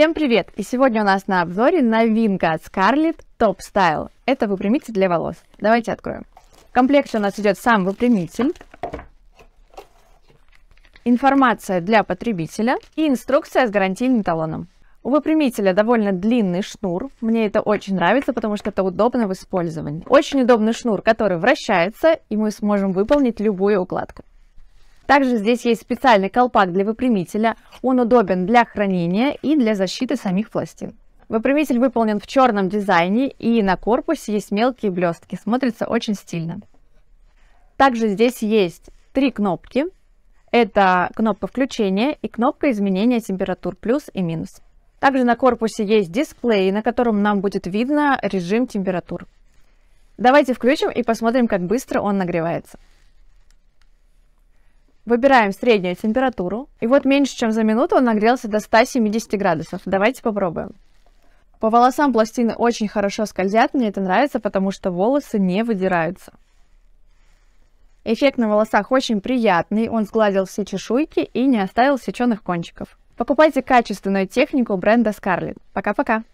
Всем привет! И сегодня у нас на обзоре новинка от Scarlett Top Style. Это выпрямитель для волос. Давайте откроем. В комплекте у нас идет сам выпрямитель, информация для потребителя и инструкция с гарантийным талоном. У выпрямителя довольно длинный шнур. Мне это очень нравится, потому что это удобно в использовании. Очень удобный шнур, который вращается, и мы сможем выполнить любую укладку. Также здесь есть специальный колпак для выпрямителя. Он удобен для хранения и для защиты самих пластин. Выпрямитель выполнен в черном дизайне и на корпусе есть мелкие блестки. Смотрится очень стильно. Также здесь есть три кнопки. Это кнопка включения и кнопка изменения температур плюс и минус. Также на корпусе есть дисплей, на котором нам будет видно режим температур. Давайте включим и посмотрим, как быстро он нагревается. Выбираем среднюю температуру. И вот меньше чем за минуту он нагрелся до 170 градусов. Давайте попробуем. По волосам пластины очень хорошо скользят, мне это нравится, потому что волосы не выдираются. Эффект на волосах очень приятный, он сгладил все чешуйки и не оставил сеченых кончиков. Покупайте качественную технику бренда Scarlett. Пока-пока!